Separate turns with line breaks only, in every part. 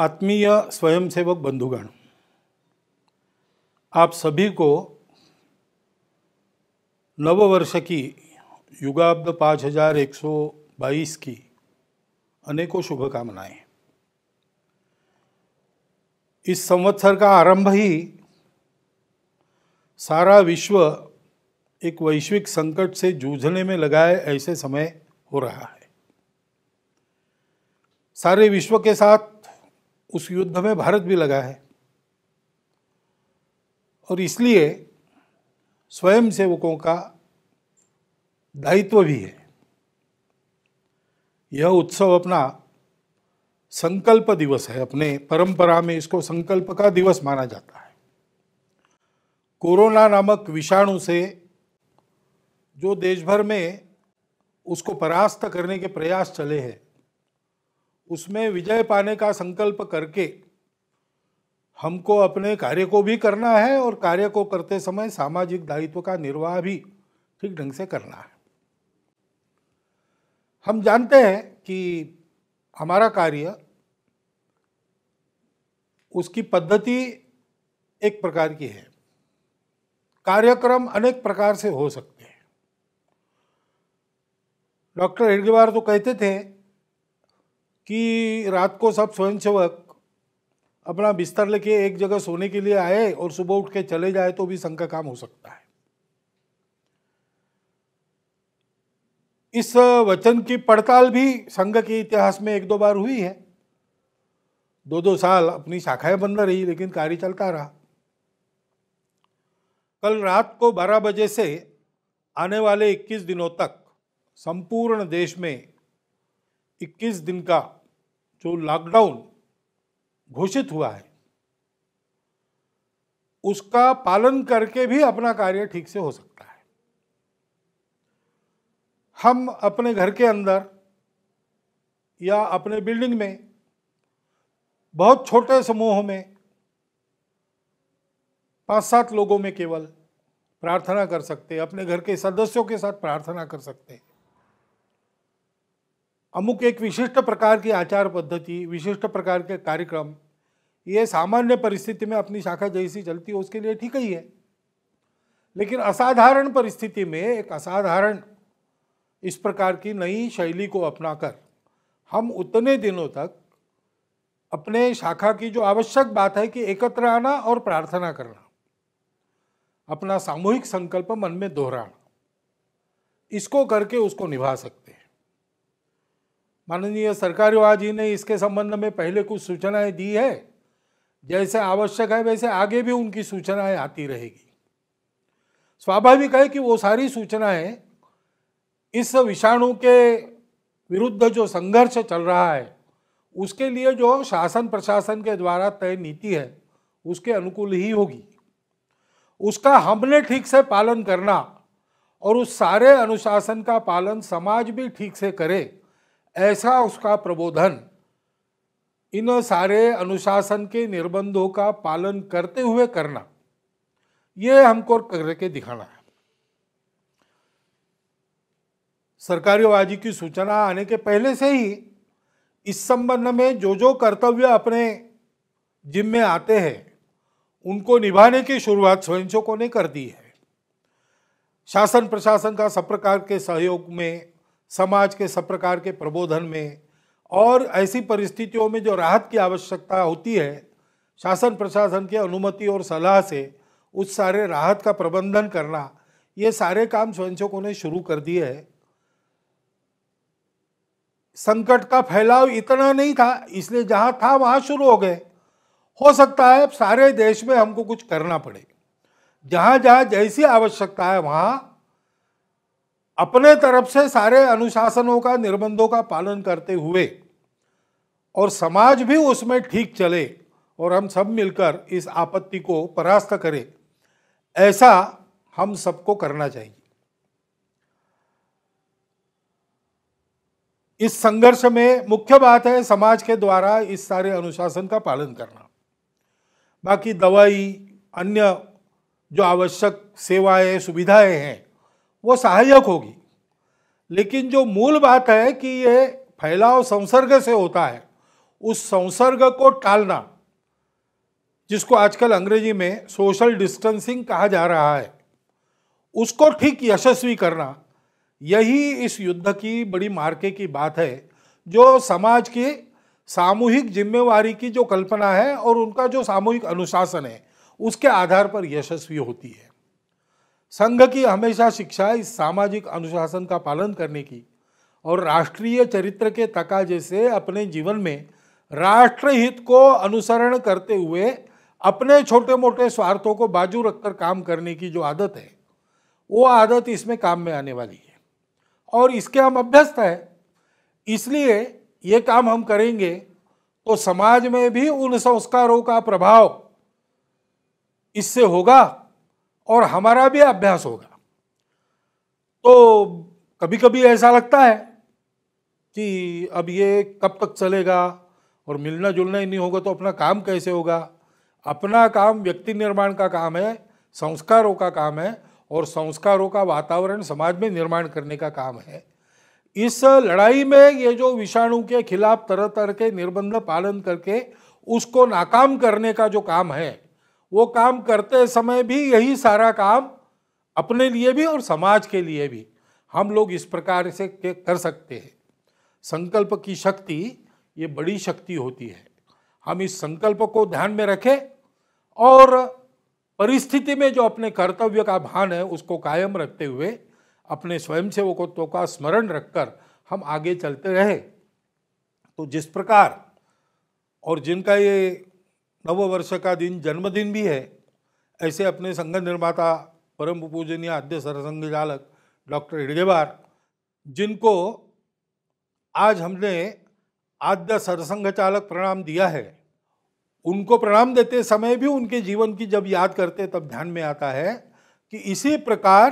आत्मीय स्वयंसेवक बंधुगण आप सभी को नववर्ष की युगाब्द पाँच हजार एक सौ बाईस की अनेकों शुभकामनाएं इस संवत्सर का आरंभ ही सारा विश्व एक वैश्विक संकट से जूझने में लगाए ऐसे समय हो रहा है सारे विश्व के साथ उस युद्ध में भारत भी लगा है और इसलिए स्वयं सेवकों का दायित्व भी है यह उत्सव अपना संकल्प दिवस है अपने परंपरा में इसको संकल्प का दिवस माना जाता है कोरोना नामक विषाणु से जो देशभर में उसको परास्त करने के प्रयास चले हैं उसमें विजय पाने का संकल्प करके हमको अपने कार्य को भी करना है और कार्य को करते समय सामाजिक दायित्व का निर्वाह भी ठीक ढंग से करना है हम जानते हैं कि हमारा कार्य उसकी पद्धति एक प्रकार की है कार्यक्रम अनेक प्रकार से हो सकते हैं डॉक्टर हेडगेवार तो कहते थे कि रात को सब स्वयंसेवक अपना बिस्तर लेके एक जगह सोने के लिए आए और सुबह उठ के चले जाए तो भी संघ का काम हो सकता है इस वचन की पड़ताल भी संघ के इतिहास में एक दो बार हुई है दो दो साल अपनी शाखाएं बंद रही लेकिन कार्य चलता रहा कल रात को 12 बजे से आने वाले 21 दिनों तक संपूर्ण देश में 21 दिन का जो लॉकडाउन घोषित हुआ है उसका पालन करके भी अपना कार्य ठीक से हो सकता है हम अपने घर के अंदर या अपने बिल्डिंग में बहुत छोटे समूह में पांच सात लोगों में केवल प्रार्थना कर सकते अपने घर के सदस्यों के साथ प्रार्थना कर सकते हैं अमुक एक विशिष्ट प्रकार की आचार पद्धति विशिष्ट प्रकार के कार्यक्रम ये सामान्य परिस्थिति में अपनी शाखा जैसी चलती है उसके लिए ठीक ही है लेकिन असाधारण परिस्थिति में एक असाधारण इस प्रकार की नई शैली को अपनाकर हम उतने दिनों तक अपने शाखा की जो आवश्यक बात है कि एकत्र आना और प्रार्थना करना अपना सामूहिक संकल्प मन में दोहराना इसको करके उसको निभा सकते माननीय सरकार जी ने इसके संबंध में पहले कुछ सूचनाएं दी है जैसे आवश्यक है वैसे आगे भी उनकी सूचनाएं आती रहेगी स्वाभाविक है कि वो सारी सूचनाएं इस विषाणु के विरुद्ध जो संघर्ष चल रहा है उसके लिए जो शासन प्रशासन के द्वारा तय नीति है उसके अनुकूल ही होगी उसका हमने ठीक से पालन करना और उस सारे अनुशासन का पालन समाज भी ठीक से करे ऐसा उसका प्रबोधन इन सारे अनुशासन के निर्बंधों का पालन करते हुए करना यह हमको करके दिखाना है सरकारी बाजी की सूचना आने के पहले से ही इस संबंध में जो जो कर्तव्य अपने जिम्मे आते हैं उनको निभाने की शुरुआत स्वयंसेवकों ने कर दी है शासन प्रशासन का सब प्रकार के सहयोग में समाज के सब प्रकार के प्रबोधन में और ऐसी परिस्थितियों में जो राहत की आवश्यकता होती है शासन प्रशासन की अनुमति और सलाह से उस सारे राहत का प्रबंधन करना ये सारे काम स्वयंसेवकों ने शुरू कर दिए है संकट का फैलाव इतना नहीं था इसलिए जहाँ था वहाँ शुरू हो गए हो सकता है सारे देश में हमको कुछ करना पड़े जहाँ जहाँ जैसी आवश्यकता है वहाँ अपने तरफ से सारे अनुशासनों का निर्बंधों का पालन करते हुए और समाज भी उसमें ठीक चले और हम सब मिलकर इस आपत्ति को परास्त करें ऐसा हम सबको करना चाहिए इस संघर्ष में मुख्य बात है समाज के द्वारा इस सारे अनुशासन का पालन करना बाकी दवाई अन्य जो आवश्यक सेवाएं सुविधाएं हैं वो सहायक होगी लेकिन जो मूल बात है कि ये फैलाव संसर्ग से होता है उस संसर्ग को टालना जिसको आजकल अंग्रेजी में सोशल डिस्टेंसिंग कहा जा रहा है उसको ठीक यशस्वी करना यही इस युद्ध की बड़ी मार्के की बात है जो समाज की सामूहिक जिम्मेवारी की जो कल्पना है और उनका जो सामूहिक अनुशासन है उसके आधार पर यशस्वी होती है संघ की हमेशा शिक्षा इस सामाजिक अनुशासन का पालन करने की और राष्ट्रीय चरित्र के तकाजे से अपने जीवन में राष्ट्रहित को अनुसरण करते हुए अपने छोटे मोटे स्वार्थों को बाजू रखकर काम करने की जो आदत है वो आदत इसमें काम में आने वाली है और इसके हम अभ्यस्त हैं इसलिए ये काम हम करेंगे तो समाज में भी उन संस्कारों का प्रभाव इससे होगा और हमारा भी अभ्यास होगा तो कभी कभी ऐसा लगता है कि अब ये कब तक चलेगा और मिलना जुलना ही नहीं होगा तो अपना काम कैसे होगा अपना काम व्यक्ति निर्माण का काम है संस्कारों का काम है और संस्कारों का वातावरण समाज में निर्माण करने का काम है इस लड़ाई में ये जो विषाणु के खिलाफ तरह तरह के निर्बंध पालन करके उसको नाकाम करने का जो काम है वो काम करते समय भी यही सारा काम अपने लिए भी और समाज के लिए भी हम लोग इस प्रकार से कर सकते हैं संकल्प की शक्ति ये बड़ी शक्ति होती है हम इस संकल्प को ध्यान में रखें और परिस्थिति में जो अपने कर्तव्य का भान है उसको कायम रखते हुए अपने स्वयंसेवकों तो का स्मरण रखकर हम आगे चलते रहे तो जिस प्रकार और जिनका ये नववर्ष का दिन जन्मदिन भी है ऐसे अपने संघ निर्माता परम पूजनीय आद्य सरसंघ चालक डॉक्टर हिडगेवार जिनको आज हमने आद्य सरसंघ चालक प्रणाम दिया है उनको प्रणाम देते समय भी उनके जीवन की जब याद करते तब ध्यान में आता है कि इसी प्रकार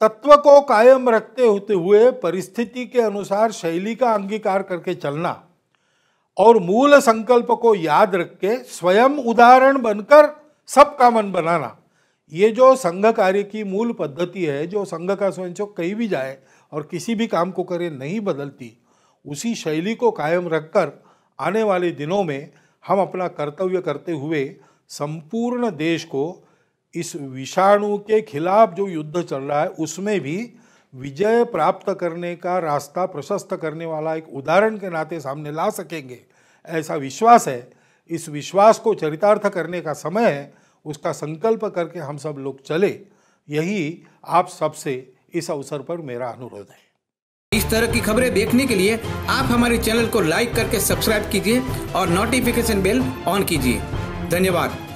तत्व को कायम रखते होते हुए परिस्थिति के अनुसार शैली का अंगीकार करके चलना और मूल संकल्प को याद रख के स्वयं उदाहरण बनकर सबका मन बनाना ये जो संघ कार्य की मूल पद्धति है जो संघ का स्वयंसेवक कहीं भी जाए और किसी भी काम को करे नहीं बदलती उसी शैली को कायम रखकर आने वाले दिनों में हम अपना कर्तव्य करते हुए संपूर्ण देश को इस विषाणु के खिलाफ जो युद्ध चल रहा है उसमें भी विजय प्राप्त करने का रास्ता प्रशस्त करने वाला एक उदाहरण के नाते सामने ला सकेंगे ऐसा विश्वास है इस विश्वास को चरितार्थ करने का समय है उसका संकल्प करके हम सब लोग चले यही आप सबसे इस अवसर पर मेरा अनुरोध है इस तरह की खबरें देखने के लिए आप हमारे चैनल को लाइक करके सब्सक्राइब कीजिए और नोटिफिकेशन बेल ऑन कीजिए धन्यवाद